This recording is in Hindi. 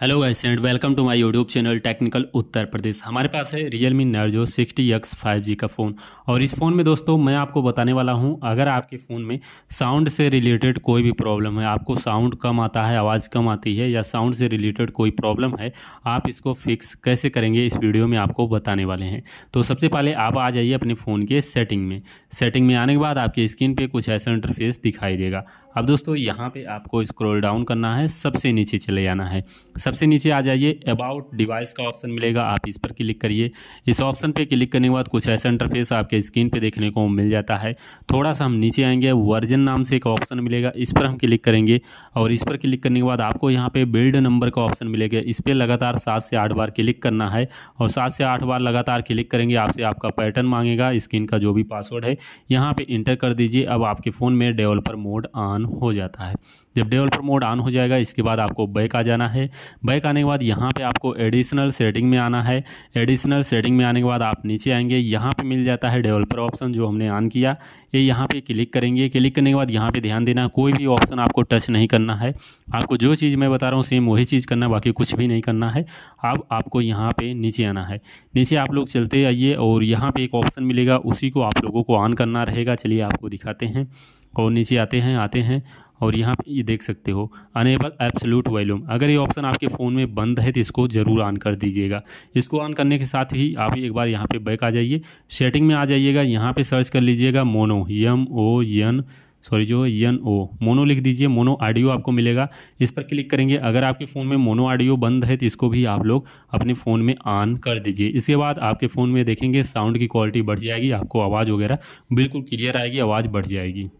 hello guys and welcome to my YouTube channel technical Uttar Pradesh हमारे पास है Realme Narzo sixty X five G का फ़ोन और इस फ़ोन में दोस्तों मैं आपको बताने वाला हूं अगर आपके फ़ोन में साउंड से रिलेटेड कोई भी प्रॉब्लम है आपको साउंड कम आता है आवाज़ कम आती है या साउंड से रिलेटेड कोई प्रॉब्लम है आप इसको फिक्स कैसे करेंगे इस वीडियो में आपको बताने वाले हैं तो सबसे पहले आप आ जाइए अपने फ़ोन के सेटिंग में सेटिंग में आने के बाद आपकी स्क्रीन पर कुछ ऐसा इंटरफेस दिखाई देगा अब दोस्तों यहाँ पे आपको स्क्रॉल डाउन करना है सबसे नीचे चले जाना है सबसे नीचे आ जाइए अबाउट डिवाइस का ऑप्शन मिलेगा आप इस पर क्लिक करिए इस ऑप्शन पे क्लिक करने के बाद कुछ ऐसा इंटरफेस आपके स्क्रीन पे देखने को मिल जाता है थोड़ा सा हम नीचे आएंगे वर्जन नाम से एक ऑप्शन मिलेगा इस पर हम क्लिक करेंगे और इस पर क्लिक करने के बाद आपको यहाँ पर बिल्ड नंबर का ऑप्शन मिलेगा इस पर लगातार सात से आठ बार क्लिक करना है और सात से आठ बार लगातार क्लिक करेंगे आपसे आपका पैटर्न मांगेगा स्क्रीन का जो भी पासवर्ड है यहाँ पर इंटर कर दीजिए अब आपके फ़ोन में डेवलपर मोड ऑन हो जाता है जब डेवलपर मोड ऑन हो जाएगा इसके बाद आपको बैक आ जाना है बैक आने के बाद यहाँ पे आपको एडिशनल सेटिंग में आना है एडिशनल सेटिंग में आने के बाद आप नीचे आएंगे यहाँ पे मिल जाता है डेवलपर ऑप्शन जो हमने ऑन किया ये यहाँ पे क्लिक करेंगे क्लिक करने के बाद यहाँ पे ध्यान देना कोई भी ऑप्शन आपको टच नहीं करना है आपको जो चीज़ मैं बता रहा हूँ सेम वही चीज़ करना बाकी कुछ भी नहीं करना है अब आपको यहाँ पर नीचे आना है नीचे आप लोग चलते आइए और यहाँ पर एक ऑप्शन मिलेगा उसी को आप लोगों को ऑन करना रहेगा चलिए आपको दिखाते हैं और नीचे आते हैं आते हैं और यहाँ पे ये देख सकते हो अनेबल एब्सोल्यूट वॉल्यूम अगर ये ऑप्शन आपके फ़ोन में बंद है तो इसको ज़रूर ऑन कर दीजिएगा इसको ऑन करने के साथ ही आप एक बार यहाँ पे बैक आ जाइए सेटिंग में आ जाइएगा यहाँ पे सर्च कर लीजिएगा मोनो यम ओ यन सॉरी जो यन ओ मोनो लिख दीजिए मोनो ऑडियो आपको मिलेगा इस पर क्लिक करेंगे अगर आपके फ़ोन में मोनो ऑडियो बंद है तो इसको भी आप लोग अपने फ़ोन में ऑन कर दीजिए इसके बाद आपके फ़ोन में देखेंगे साउंड की क्वालिटी बढ़ जाएगी आपको आवाज़ वगैरह बिल्कुल क्लियर आएगी आवाज़ बढ़ जाएगी